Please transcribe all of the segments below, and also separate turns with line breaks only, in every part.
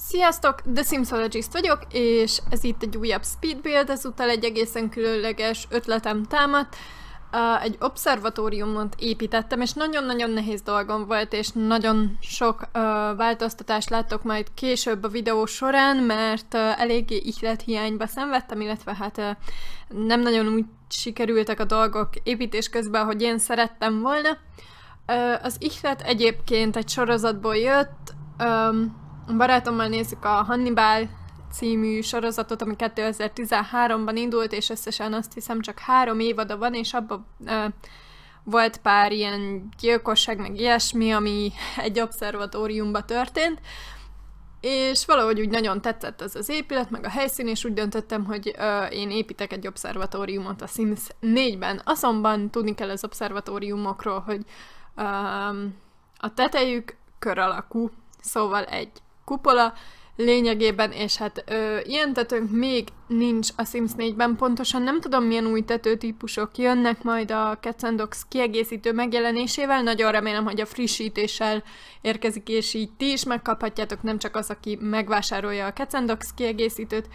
Sziasztok, The Simsologist vagyok, és ez itt egy újabb speed build, ezúttal egy egészen különleges ötletem támadt. Egy obszervatóriumot építettem, és nagyon-nagyon nehéz dolgom volt, és nagyon sok változtatást láttok majd később a videó során, mert eléggé ihlethiányba szenvedtem, illetve hát nem nagyon úgy sikerültek a dolgok építés közben, hogy én szerettem volna. Az ihlet egyébként egy sorozatból jött, a barátommal nézzük a Hannibal című sorozatot, ami 2013-ban indult, és összesen azt hiszem csak három évada van, és abban volt pár ilyen gyilkosság, meg ilyesmi, ami egy obszervatóriumban történt, és valahogy úgy nagyon tetszett ez az épület, meg a helyszín, és úgy döntöttem, hogy ö, én építek egy obszervatóriumot a Sims 4-ben. Azonban tudni kell az obszervatóriumokról, hogy ö, a tetejük kör alakú, szóval egy kupola lényegében, és hát ö, ilyen tetőnk még nincs a Sims 4-ben, pontosan nem tudom milyen új tetőtípusok jönnek majd a Cats kiegészítő megjelenésével, nagyon remélem, hogy a frissítéssel érkezik, és így ti is megkaphatjátok, nem csak az, aki megvásárolja a Cats kiegészítőt,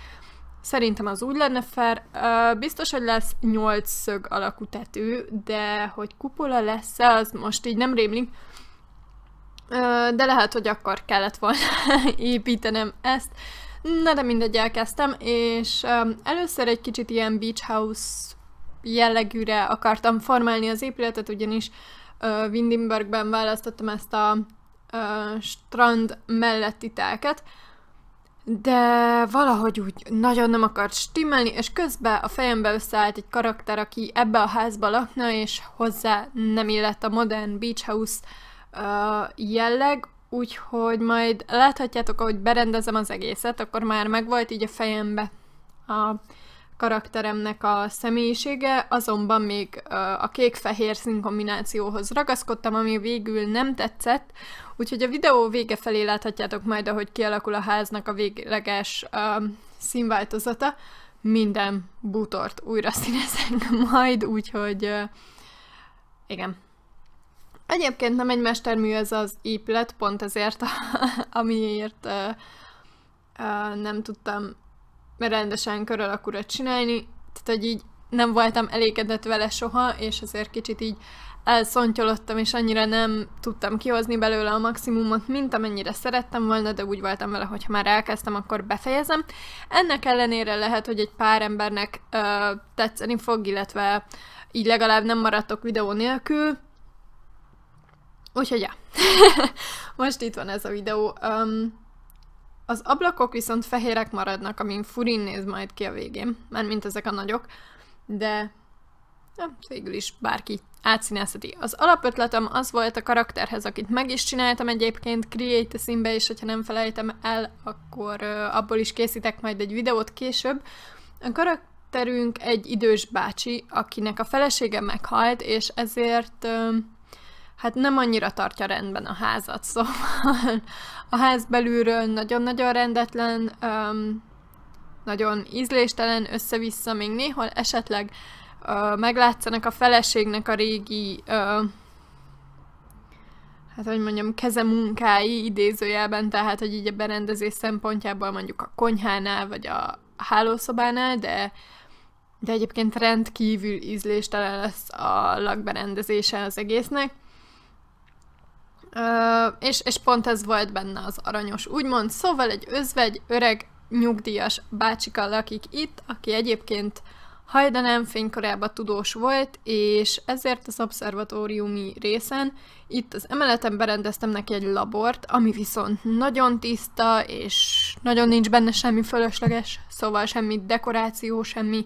Szerintem az úgy lenne fair. Uh, biztos, hogy lesz 8 szög alakú tető, de hogy kupola lesz az most így nem rémlik de lehet, hogy akkor kellett volna építenem ezt. Na de mindegy, elkezdtem, és először egy kicsit ilyen beach house jellegűre akartam formálni az épületet, ugyanis Windenbergben választottam ezt a strand melletti telket, de valahogy úgy nagyon nem akart stimmelni, és közben a fejembe összeállt egy karakter, aki ebbe a házba lakna, és hozzá nem illett a modern beach house jelleg, úgyhogy majd láthatjátok, ahogy berendezem az egészet, akkor már megvolt így a fejembe a karakteremnek a személyisége, azonban még a kék-fehér szín kombinációhoz ragaszkodtam, ami végül nem tetszett, úgyhogy a videó vége felé láthatjátok majd, ahogy kialakul a háznak a végleges színváltozata. Minden bútort újra színezek majd, úgyhogy igen. Egyébként nem egy mestermű ez az épület, pont ezért, amiért nem tudtam rendesen körül akurat csinálni, tehát hogy így nem voltam elégedett vele soha, és azért kicsit így elszontyolottam, és annyira nem tudtam kihozni belőle a maximumot, mint amennyire szerettem volna, de úgy voltam vele, hogy ha már elkezdtem, akkor befejezem. Ennek ellenére lehet, hogy egy pár embernek ö, tetszeni fog, illetve így legalább nem maradtok videó nélkül, Úgyhogy ja, most itt van ez a videó. Um, az ablakok viszont fehérek maradnak, amin furin néz majd ki a végén, mert mint ezek a nagyok, de ja, végül is bárki átszínezheti. Az alapötletem az volt a karakterhez, akit meg is csináltam egyébként Create színbe, és hogyha nem felejtem el, akkor uh, abból is készítek majd egy videót később. A karakterünk egy idős bácsi, akinek a felesége meghalt, és ezért... Uh, hát nem annyira tartja rendben a házat, szóval a ház belülről nagyon-nagyon rendetlen, öm, nagyon ízléstelen, össze-vissza, még néhol esetleg ö, meglátszanak a feleségnek a régi, ö, hát hogy mondjam, kezemunkái idézőjelben, tehát hogy így a berendezés szempontjából mondjuk a konyhánál, vagy a hálószobánál, de de egyébként rendkívül ízléstelen lesz a lakberendezése az egésznek. Ö, és, és pont ez volt benne az aranyos. Úgymond, szóval egy özvegy, öreg, nyugdíjas bácsika lakik itt, aki egyébként hajdanem fénykorában tudós volt, és ezért az obszervatóriumi részen itt az emeleten berendeztem neki egy labort, ami viszont nagyon tiszta, és nagyon nincs benne semmi fölösleges, szóval semmi dekoráció, semmi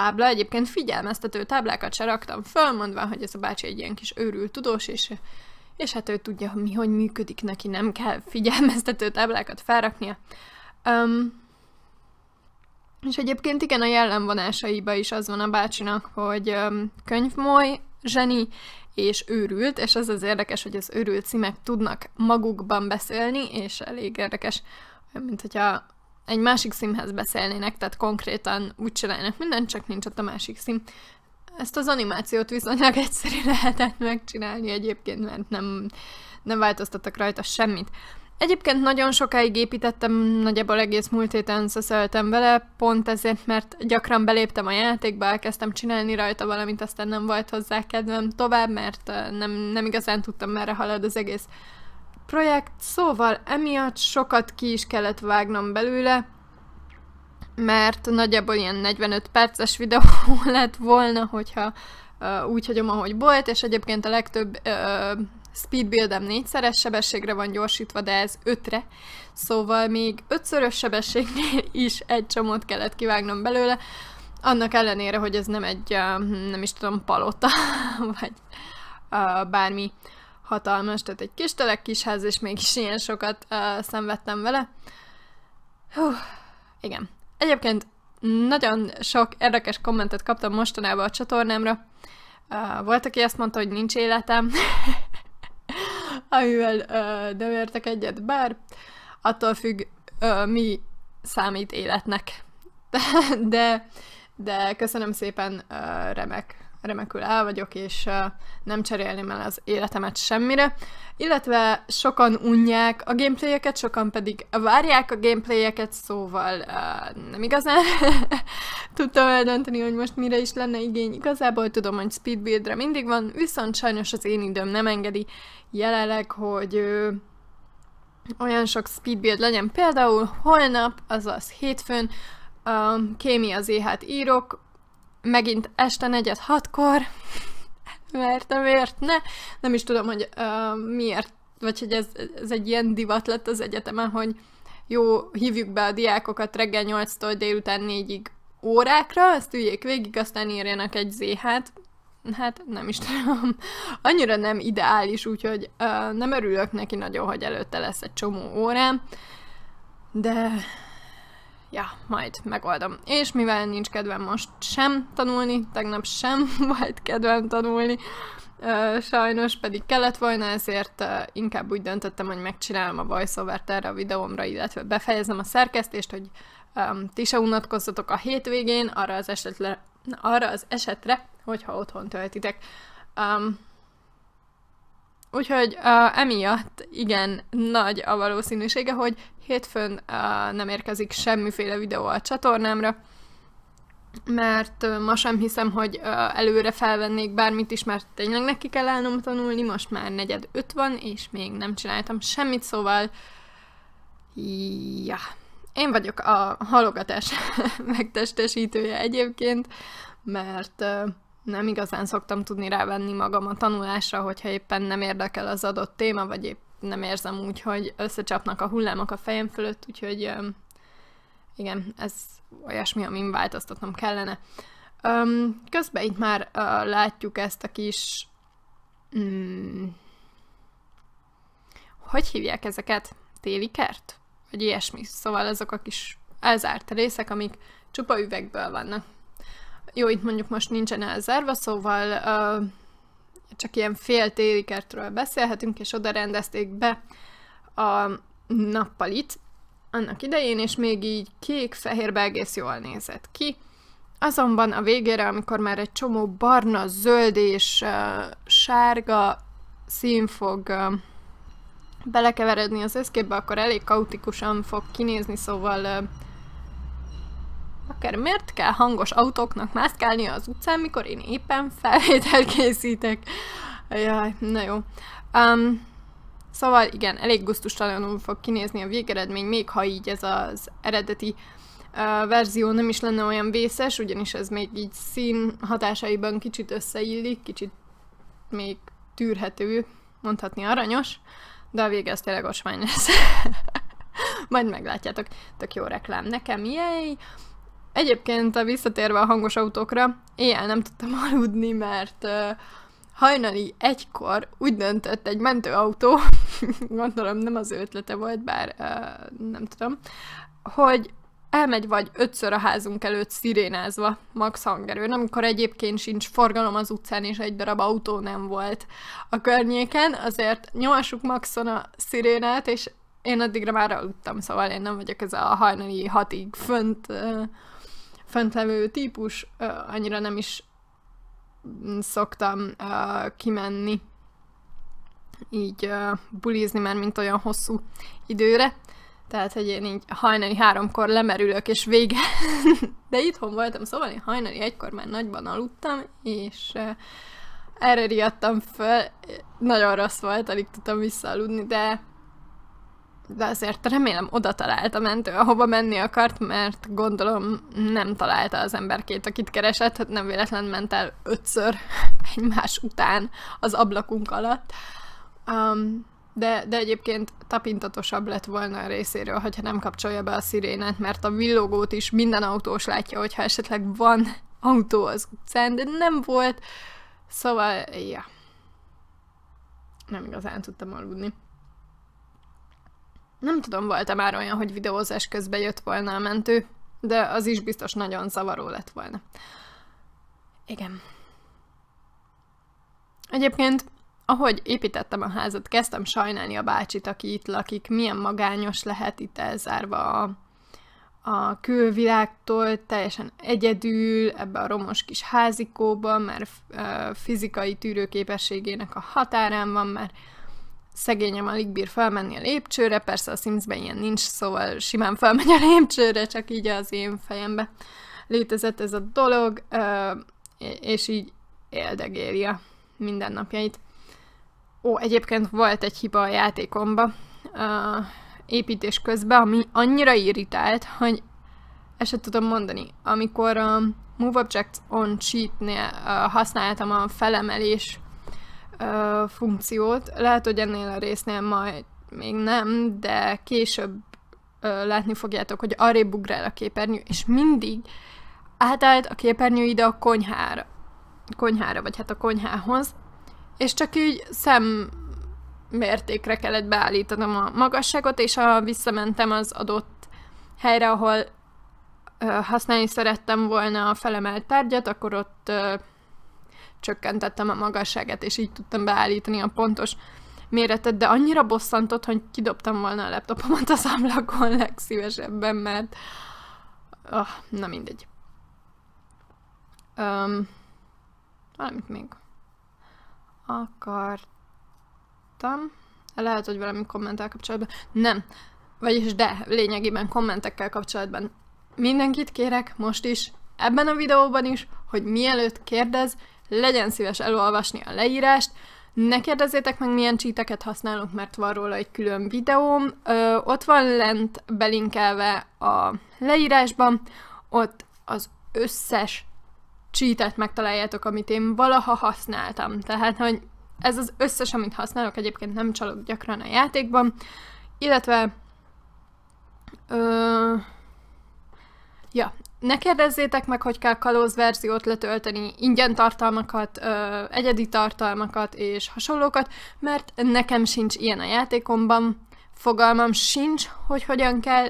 tábla, egyébként figyelmeztető táblákat se raktam föl, mondva hogy ez a bácsi egy ilyen kis őrült tudós, és, és hát ő tudja, mi hogy működik neki, nem kell figyelmeztető táblákat felraknia. Um, és egyébként igen, a jellemvonásaiba is az van a bácsinak, hogy um, könyvmoly, zseni és őrült, és az az érdekes, hogy az őrült címek tudnak magukban beszélni, és elég érdekes, mint hogyha egy másik színhez beszélnének, tehát konkrétan úgy csinálnak minden, csak nincs ott a másik szín. Ezt az animációt viszonylag egyszerű lehetett megcsinálni egyébként, mert nem, nem változtattak rajta semmit. Egyébként nagyon sokáig építettem, nagyjából egész múlt héten szöszöltem vele, pont ezért, mert gyakran beléptem a játékba, elkezdtem csinálni rajta valamit, aztán nem volt hozzá kedvem tovább, mert nem, nem igazán tudtam merre halad az egész projekt, szóval emiatt sokat ki is kellett vágnom belőle, mert nagyjából ilyen 45 perces videó lett volna, hogyha uh, úgy hagyom, ahogy volt, és egyébként a legtöbb uh, speedbuildem négyszeres sebességre van gyorsítva, de ez ötre, szóval még ötszörös sebességnél is egy csomót kellett kivágnom belőle, annak ellenére, hogy ez nem egy, uh, nem is tudom, palota, vagy uh, bármi hatalmas, tehát egy kis telek, kis ház, és mégis ilyen sokat uh, szenvedtem vele. Hú, igen. Egyébként nagyon sok érdekes kommentet kaptam mostanában a csatornámra. Uh, volt, aki azt mondta, hogy nincs életem, amivel uh, nem értek egyet, bár attól függ, uh, mi számít életnek. de, de köszönöm szépen, uh, remek remekül el vagyok, és nem cserélném el az életemet semmire. Illetve sokan unják a gameplayeket, sokan pedig várják a gameplayeket, szóval nem igazán tudtam eldönteni, hogy most mire is lenne igény. Igazából tudom, hogy speedbuildre mindig van, viszont sajnos az én időm nem engedi jelenleg, hogy olyan sok speedbuild legyen. Például holnap, azaz hétfőn, um, kémia az éhát e írok, megint este negyed hatkor, mert miért ne, nem is tudom, hogy uh, miért, vagy hogy ez, ez egy ilyen divat lett az egyetemen, hogy jó, hívjuk be a diákokat reggel 8-tól délután 4-ig órákra, ezt üljék végig, aztán írjanak egy zéhát, Hát nem is tudom, annyira nem ideális, úgyhogy uh, nem örülök neki nagyon, hogy előtte lesz egy csomó órám, de ja, majd megoldom. És mivel nincs kedvem most sem tanulni, tegnap sem volt kedvem tanulni, sajnos pedig kellett volna, ezért inkább úgy döntöttem, hogy megcsinálom a voiceovert erre a videómra, illetve befejezem a szerkesztést, hogy ti se unatkozzatok a hétvégén, arra az esetre, arra az esetre hogyha otthon töltitek. Um, Úgyhogy uh, emiatt igen nagy a valószínűsége, hogy hétfőn uh, nem érkezik semmiféle videó a csatornámra, mert uh, ma sem hiszem, hogy uh, előre felvennék bármit is, mert tényleg neki kell állnom tanulni, most már negyed öt van, és még nem csináltam semmit, szóval ja. Én vagyok a halogatás megtestesítője egyébként, mert uh, nem igazán szoktam tudni rávenni magam a tanulásra, hogyha éppen nem érdekel az adott téma, vagy épp nem érzem úgy, hogy összecsapnak a hullámok a fejem fölött, úgyhogy igen, ez olyasmi, amin változtatnom kellene. Közben itt már látjuk ezt a kis... Mm, hogy hívják ezeket? Téli kert? Vagy ilyesmi. Szóval ezek a kis elzárt részek, amik csupa üvegből vannak. Jó, itt mondjuk most nincsen elzárva, szóval uh, csak ilyen fél téli kertről beszélhetünk, és oda rendezték be a nappalit annak idején, és még így kék-fehérbe egész jól nézett ki. Azonban a végére, amikor már egy csomó barna, zöld és uh, sárga szín fog uh, belekeveredni az összképbe, akkor elég kaotikusan fog kinézni, szóval uh, Akár miért kell hangos autóknak mászkálni az utcán, mikor én éppen felvétel készítek? Jaj, na jó. Um, szóval igen, elég guztustalanul fog kinézni a végeredmény, még ha így ez az eredeti uh, verzió nem is lenne olyan vészes, ugyanis ez még így szín hatásaiban kicsit összeillik, kicsit még tűrhető, mondhatni aranyos, de a vége az tényleg osvány lesz. Majd meglátjátok. Tök jó reklám nekem, jej! Egyébként a visszatérve a hangos autókra, éjjel nem tudtam aludni, mert uh, hajnali egykor úgy döntött egy mentőautó, gondolom nem az ő ötlete volt, bár uh, nem tudom, hogy elmegy vagy ötször a házunk előtt szirénázva, max hangerő, amikor egyébként sincs forgalom az utcán, és egy darab autó nem volt a környéken, azért nyomassuk maxon a szirénát, és én addigra már aludtam, szóval én nem vagyok ez a hajnali hatig fönt uh, fentlevő típus, annyira nem is szoktam kimenni így bulizni már, mint olyan hosszú időre. Tehát, hogy én így hajnali háromkor lemerülök, és vége. De itthon voltam, szóval én hajnali egykor már nagyban aludtam, és erre riadtam föl. Nagyon rossz volt, alig tudtam visszaaludni, de de azért remélem oda talált a mentő, ahova menni akart, mert gondolom nem találta az emberkét, akit keresett, hát nem véletlen ment el ötször egymás után az ablakunk alatt. Um, de, de egyébként tapintatosabb lett volna a részéről, hogyha nem kapcsolja be a szirénet, mert a villogót is minden autós látja, hogyha esetleg van autó az utcán, de nem volt. Szóval, ja. Nem igazán tudtam aludni. Nem tudom, volt-e már olyan, hogy videózás közben jött volna a mentő, de az is biztos nagyon zavaró lett volna. Igen. Egyébként, ahogy építettem a házat, kezdtem sajnálni a bácsit, aki itt lakik, milyen magányos lehet itt elzárva a, a külvilágtól, teljesen egyedül, ebbe a romos kis házikóba, mert fizikai tűrőképességének a határán van, mert szegényem alig bír felmenni a lépcsőre, persze a Simsben ilyen nincs, szóval simán felmegy a lépcsőre, csak így az én fejembe létezett ez a dolog, és így a mindennapjait. Ó, egyébként volt egy hiba a játékomba építés közben, ami annyira irritált, hogy ezt sem tudom mondani. Amikor a Move Objects on Cheat-nél használtam a felemelés ö, funkciót. Lehet, hogy ennél a résznél majd még nem, de később ö, látni fogjátok, hogy arrébb ugrál a képernyő, és mindig átállt a képernyő ide a konyhára. Konyhára, vagy hát a konyhához, és csak így szem mértékre kellett beállítanom a magasságot, és ha visszamentem az adott helyre, ahol ö, használni szerettem volna a felemelt tárgyat, akkor ott ö, csökkentettem a magasságát, és így tudtam beállítani a pontos méretet, de annyira bosszantott, hogy kidobtam volna a laptopomat az ablakon legszívesebben, mert oh, na mindegy. Um, valamit még akartam. Lehet, hogy valami kommentel kapcsolatban. Nem. Vagyis de, lényegében kommentekkel kapcsolatban. Mindenkit kérek most is, ebben a videóban is, hogy mielőtt kérdez, legyen szíves elolvasni a leírást, ne kérdezzétek meg, milyen csíteket használunk, mert van róla egy külön videóm. Ö, ott van lent belinkelve a leírásban, ott az összes csítet megtaláljátok, amit én valaha használtam. Tehát, hogy ez az összes, amit használok, egyébként nem csalok gyakran a játékban, illetve ö, ja, ne kérdezzétek meg, hogy kell kalóz verziót letölteni, ingyen tartalmakat, ö, egyedi tartalmakat és hasonlókat, mert nekem sincs ilyen a játékomban, fogalmam sincs, hogy hogyan kell,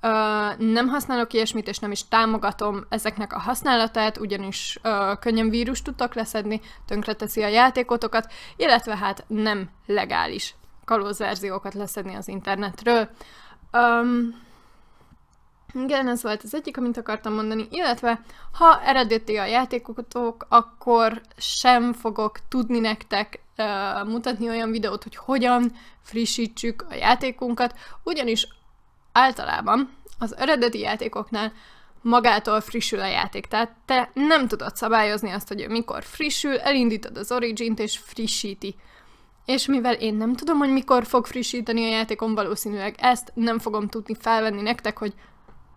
ö, nem használok ilyesmit, és nem is támogatom ezeknek a használatát, ugyanis ö, könnyen vírus tudtak leszedni, tönkreteszi a játékotokat, illetve hát nem legális kalóz verziókat leszedni az internetről. Um, igen, ez volt az egyik, amit akartam mondani, illetve ha eredeti a játékokatok, akkor sem fogok tudni nektek uh, mutatni olyan videót, hogy hogyan frissítsük a játékunkat, ugyanis általában az eredeti játékoknál magától frissül a játék, tehát te nem tudod szabályozni azt, hogy mikor frissül, elindítod az Origin-t és frissíti. És mivel én nem tudom, hogy mikor fog frissíteni a játékom, valószínűleg ezt nem fogom tudni felvenni nektek, hogy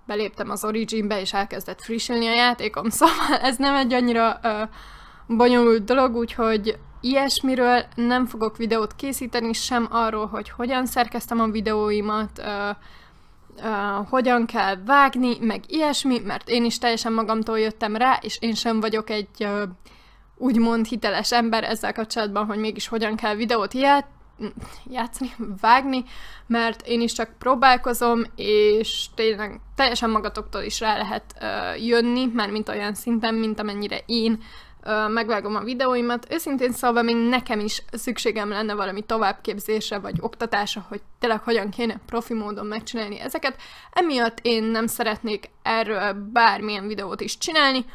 beléptem az Originbe, és elkezdett frissülni a játékom, szóval ez nem egy annyira ö, bonyolult dolog, úgyhogy ilyesmiről nem fogok videót készíteni, sem arról, hogy hogyan szerkeztem a videóimat, ö, ö, hogyan kell vágni, meg ilyesmi, mert én is teljesen magamtól jöttem rá, és én sem vagyok egy ö, úgymond hiteles ember ezzel kapcsolatban, hogy mégis hogyan kell videót játszani, vágni, mert én is csak próbálkozom, és tényleg teljesen magatoktól is rá lehet uh, jönni, már mint olyan szinten, mint amennyire én uh, megvágom a videóimat. Őszintén szólva még nekem is szükségem lenne valami továbbképzésre vagy oktatásra, hogy tényleg hogyan kéne profi módon megcsinálni ezeket. Emiatt én nem szeretnék erről bármilyen videót is csinálni,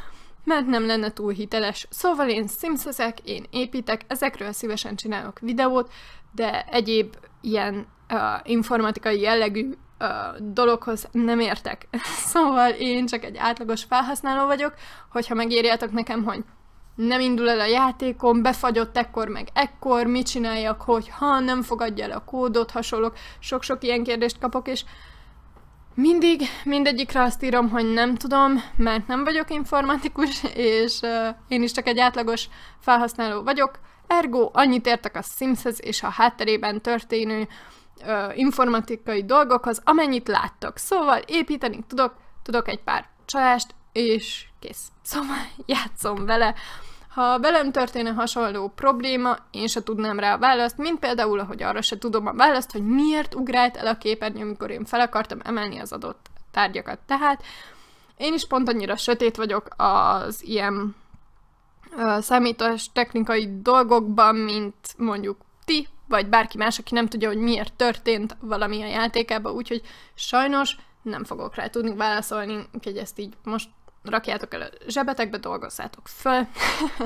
mert nem lenne túl hiteles. Szóval én simszeszek, én építek, ezekről szívesen csinálok videót, de egyéb ilyen uh, informatikai jellegű dologhoz nem értek. szóval én csak egy átlagos felhasználó vagyok, hogyha megírjátok nekem, hogy nem indul el a játékom, befagyott ekkor meg ekkor, mit csináljak, hogy ha nem fogadja el a kódot, hasonlók, sok-sok ilyen kérdést kapok, és mindig mindegyikre azt írom, hogy nem tudom, mert nem vagyok informatikus, és uh, én is csak egy átlagos felhasználó vagyok. Ergo, annyit értek a sims és a hátterében történő uh, informatikai dolgokhoz, amennyit láttok. Szóval építeni tudok, tudok egy pár csalást, és kész. Szóval játszom vele. Ha velem történne hasonló probléma, én se tudnám rá a választ, mint például, ahogy arra se tudom a választ, hogy miért ugrált el a képernyő, amikor én fel akartam emelni az adott tárgyakat. Tehát én is pont annyira sötét vagyok az ilyen uh, számítás technikai dolgokban, mint mondjuk ti, vagy bárki más, aki nem tudja, hogy miért történt valami a játékában, úgyhogy sajnos nem fogok rá tudni válaszolni, úgyhogy ezt így most rakjátok el a zsebetekbe, dolgozzátok föl,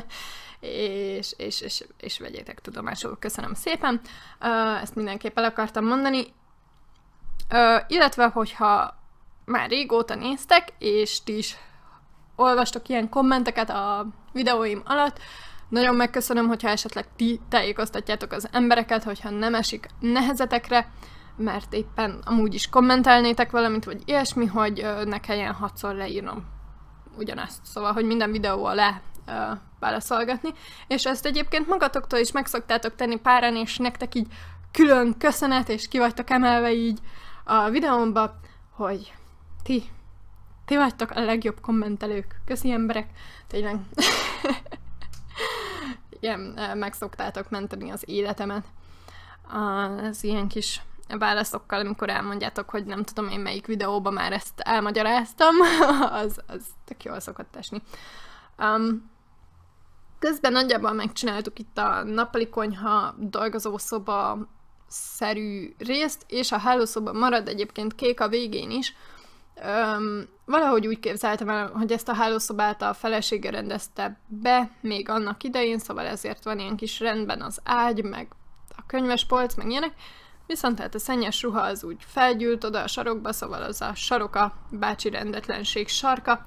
és, és, és, és vegyétek tudomásul. Köszönöm szépen. Ezt mindenképp el akartam mondani. Illetve, hogyha már régóta néztek, és ti is olvastok ilyen kommenteket a videóim alatt, nagyon megköszönöm, hogyha esetleg ti tájékoztatjátok az embereket, hogyha nem esik nehezetekre, mert éppen amúgy is kommentelnétek valamit, vagy ilyesmi, hogy ne kelljen hatszor leírnom ugyanezt. Szóval, hogy minden videó le válaszolgatni. És ezt egyébként magatoktól is megszoktátok tenni páran, és nektek így külön köszönet, és ki vagytok emelve így a videómba, hogy ti, ti vagytok a legjobb kommentelők. Köszi emberek, tényleg. Igen, megszoktátok menteni az életemet. Az ilyen kis válaszokkal, amikor elmondjátok, hogy nem tudom én melyik videóban már ezt elmagyaráztam, az, az tök jól szokott esni. Um, közben nagyjából megcsináltuk itt a nappali konyha dolgozószoba szerű részt, és a hálószoba marad egyébként kék a végén is. Um, valahogy úgy képzeltem el, hogy ezt a hálószobát a felesége rendezte be még annak idején, szóval ezért van ilyen kis rendben az ágy, meg a könyvespolc, meg ilyenek. Viszont hát a szennyes ruha az úgy felgyűlt oda a sarokba, szóval az a saroka, bácsi rendetlenség sarka,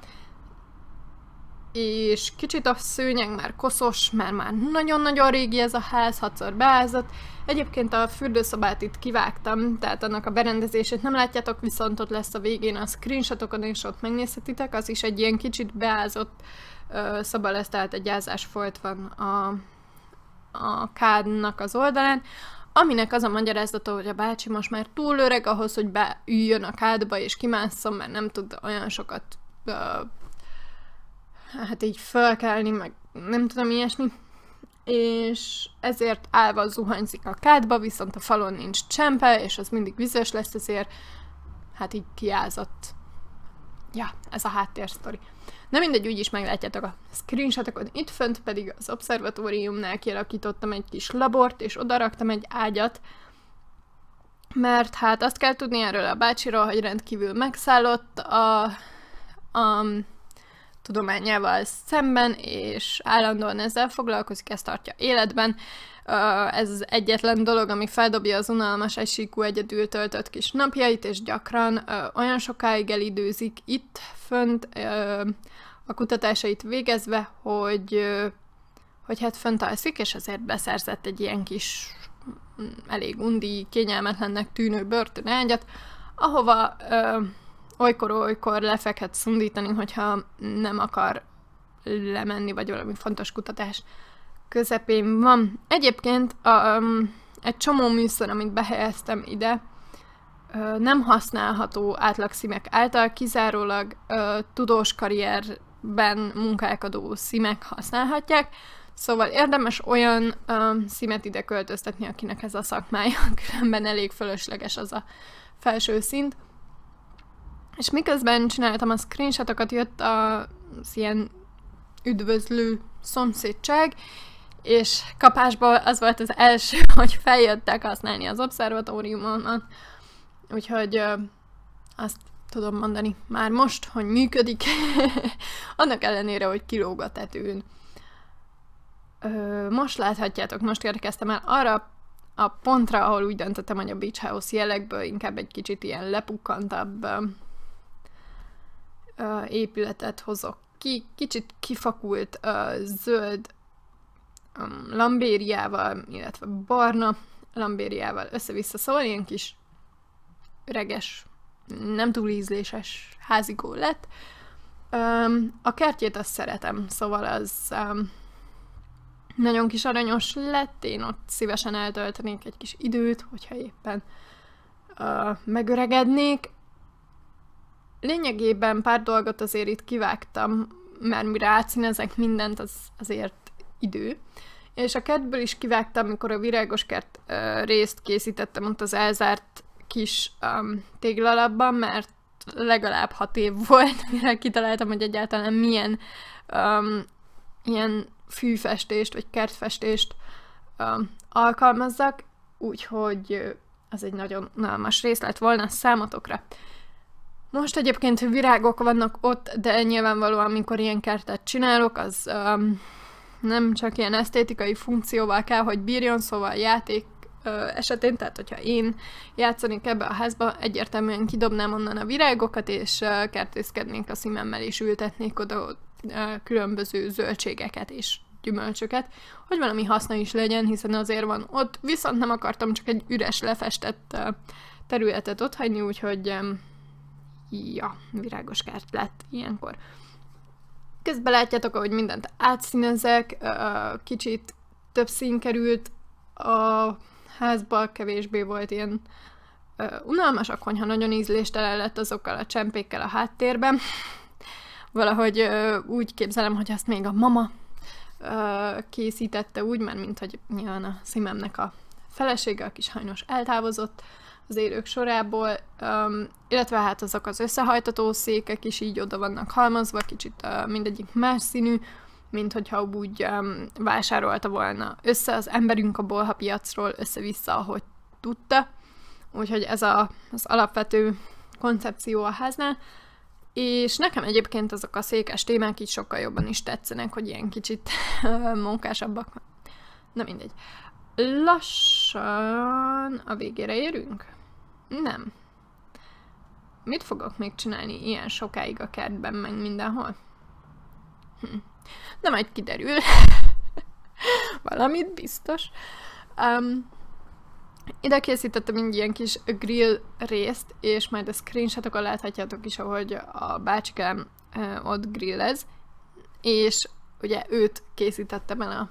és kicsit a szőnyeg már koszos, mert már nagyon-nagyon régi ez a ház, hatszor beázott. Egyébként a fürdőszobát itt kivágtam, tehát annak a berendezését nem látjátok, viszont ott lesz a végén a screenshotokon, és ott megnézhetitek, az is egy ilyen kicsit beázott ö, szoba szóval lesz, tehát egy ázás folyt van a, a kádnak az oldalán. Aminek az a magyarázata, hogy a bácsi most már túl öreg ahhoz, hogy beüljön a kádba és kimásszon, mert nem tud olyan sokat uh, hát így fölkelni, meg nem tudom ilyesmi. És ezért állva zuhanyzik a kádba, viszont a falon nincs csempe, és az mindig vizes lesz, ezért hát így kiázott. Ja, ez a háttérsztori. Na mindegy, úgyis meglátjátok a screenshotokat Itt fönt pedig az observatóriumnál kialakítottam egy kis labort, és odaraktam egy ágyat, mert hát azt kell tudni erről a bácsiról, hogy rendkívül megszállott a, a tudományával szemben, és állandóan ezzel foglalkozik, ezt tartja életben. Ez az egyetlen dolog, ami feldobja az unalmas esíkú egyedül töltött kis napjait, és gyakran olyan sokáig elidőzik itt fönt, a kutatásait végezve, hogy, hogy hát fönt alszik, és azért beszerzett egy ilyen kis, mm, elég undi, kényelmetlennek tűnő börtönágyat, ahova ö, olykor-olykor lefekhet szundítani, hogyha nem akar lemenni, vagy valami fontos kutatás közepén van. Egyébként a, um, egy csomó műszer, amit behelyeztem ide, nem használható átlagszímek által, kizárólag ö, tudós karrier ben munkálkodó szimek használhatják, Szóval érdemes olyan um, szímet ide költöztetni, akinek ez a szakmája, különben elég fölösleges az a felső szint. És miközben csináltam a screenshotokat, jött a ilyen üdvözlő szomszédság, és kapásból az volt az első, hogy feljöttek használni az obszervatóriumon, úgyhogy ö, azt tudom mondani már most, hogy működik, annak ellenére, hogy kilóg a tetőn. Ö, most láthatjátok, most érkeztem el arra a pontra, ahol úgy döntöttem, hogy a Beach House jelekből inkább egy kicsit ilyen lepukkantabb ö, ö, épületet hozok ki, kicsit kifakult ö, zöld ö, lambériával, illetve barna lambériával össze-vissza, szóval ilyen kis reges nem túl ízléses házigó lett. a kertjét azt szeretem, szóval az nagyon kis aranyos lett, én ott szívesen eltöltenék egy kis időt, hogyha éppen megöregednék. Lényegében pár dolgot azért itt kivágtam, mert mire átszínezek mindent, az azért idő. És a kertből is kivágtam, amikor a virágos kert uh, részt készítettem ott az elzárt kis um, téglalapban, mert legalább hat év volt, mire kitaláltam, hogy egyáltalán milyen um, ilyen fűfestést vagy kertfestést um, alkalmazzak, úgyhogy az egy nagyon nálmas rész lett volna számotokra. Most egyébként virágok vannak ott, de nyilvánvalóan, amikor ilyen kertet csinálok, az um, nem csak ilyen esztétikai funkcióval kell, hogy bírjon, szóval játék esetén, tehát hogyha én játszanék ebbe a házba, egyértelműen kidobnám onnan a virágokat, és kertészkednénk a szívemmel, és ültetnék oda különböző zöldségeket és gyümölcsöket, hogy valami haszna is legyen, hiszen azért van ott, viszont nem akartam csak egy üres, lefestett területet ott, hagyni, úgyhogy ja, virágos kert lett ilyenkor. Közben látjátok, ahogy mindent átszínezek, kicsit több szín került a Házban kevésbé volt ilyen ö, unalmas, a konyha nagyon ízléstelen lett azokkal a csempékkel a háttérben. Valahogy ö, úgy képzelem, hogy azt még a mama ö, készítette úgy, mert mint hogy nyilván a szimemnek a felesége, aki sajnos eltávozott az élők sorából, um, illetve hát azok az összehajtató székek is így oda vannak halmazva, kicsit uh, mindegyik más színű, mint hogyha úgy um, vásárolta volna össze az emberünk a bolha piacról össze-vissza, ahogy tudta. Úgyhogy ez a, az alapvető koncepció a háznál. És nekem egyébként azok a székes témák így sokkal jobban is tetszenek, hogy ilyen kicsit munkásabbak. Na mindegy. Lassan a végére érünk? Nem. Mit fogok még csinálni ilyen sokáig a kertben, meg mindenhol? Hm. Na majd kiderül. Valamit biztos. Um, ide készítettem egy ilyen kis grill részt, és majd a screenshotokon láthatjátok is, ahogy a bácsikám ott grillez, és ugye őt készítettem el a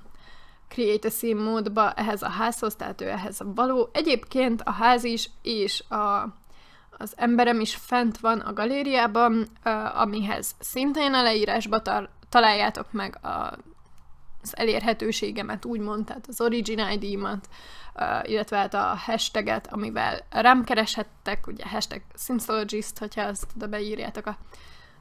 Create a Sim módba ehhez a házhoz, tehát ő ehhez a való. Egyébként a ház is és a, az emberem is fent van a galériában, amihez szintén a leírásba tar- találjátok meg a, az elérhetőségemet, úgymond, tehát az Origin ID-mat, illetve hát a hashtaget, amivel rám kereshettek, ugye hashtag Simsologist, hogyha azt oda beírjátok a,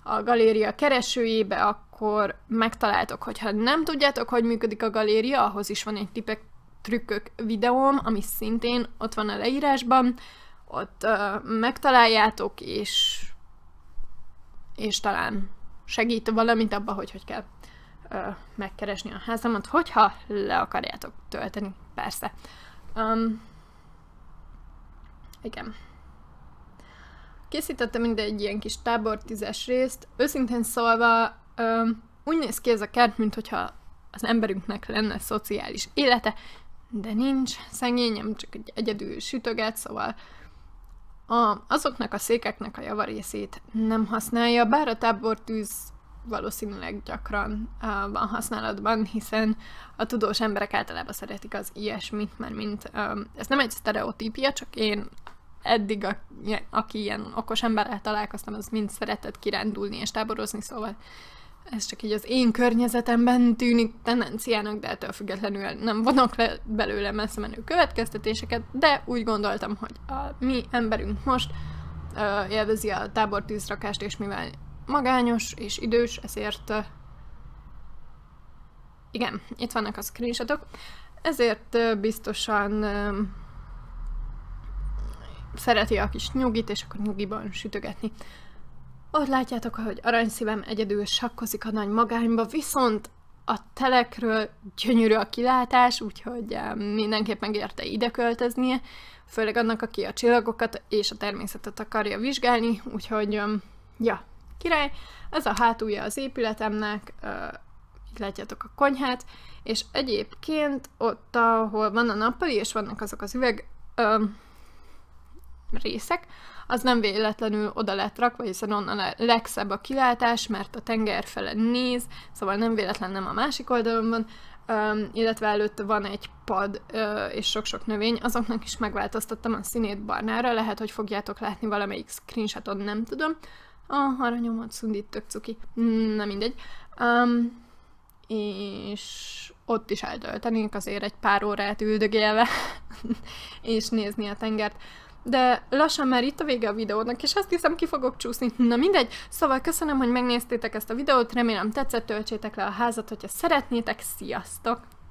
a galéria keresőjébe, akkor megtaláltok, hogyha nem tudjátok, hogy működik a galéria, ahhoz is van egy tipek trükkök videóm, ami szintén ott van a leírásban, ott uh, megtaláljátok, és, és talán segít valamint abba, hogy hogy kell ö, megkeresni a házamat, hogyha le akarjátok tölteni, persze. Um, igen. Készítettem mindegy egy ilyen kis tábor tízes részt. Őszintén szólva, ö, úgy néz ki ez a kert, mint hogyha az emberünknek lenne szociális élete, de nincs, szegényem csak egy egyedül sütöget, szóval a, azoknak a székeknek a javarészét nem használja, bár a tábortűz valószínűleg gyakran uh, van használatban, hiszen a tudós emberek általában szeretik az ilyesmit, mert mint um, ez nem egy sztereotípia, csak én eddig, a, aki ilyen okos emberrel találkoztam, az mind szeretett kirándulni és táborozni, szóval ez csak így az én környezetemben tűnik tendenciának, de ettől függetlenül nem vonok le belőle messze menő következtetéseket, de úgy gondoltam, hogy a mi emberünk most ö, élvezi a tábortűzrakást, és mivel magányos és idős, ezért ö, igen, itt vannak a screenshotok, ezért ö, biztosan ö, szereti a kis nyugit, és akkor nyugiban sütögetni. Ott látjátok, ahogy aranyszívem egyedül sakkozik a nagy magányba, viszont a telekről gyönyörű a kilátás, úgyhogy mindenképp megérte ide költöznie, főleg annak, aki a csillagokat és a természetet akarja vizsgálni, úgyhogy ja, király. Ez a hátulja az épületemnek, itt látjátok a konyhát, és egyébként ott, ahol van a nappali, és vannak azok az üveg ö, részek, az nem véletlenül oda lett rakva, hiszen onnan a legszebb a kilátás, mert a tenger fele néz, szóval nem véletlen nem a másik oldalon van, Um, illetve előtte van egy pad uh, és sok-sok növény, azoknak is megváltoztattam a színét barnára, lehet, hogy fogjátok látni valamelyik screenshotot, nem tudom. A haranyomat szundít tök cuki, na mindegy. Um, és ott is eltöltenénk azért egy pár órát üldögélve, és nézni a tengert de lassan már itt a vége a videónak, és azt hiszem ki fogok csúszni. Na mindegy, szóval köszönöm, hogy megnéztétek ezt a videót, remélem tetszett, töltsétek le a házat, hogyha szeretnétek, sziasztok!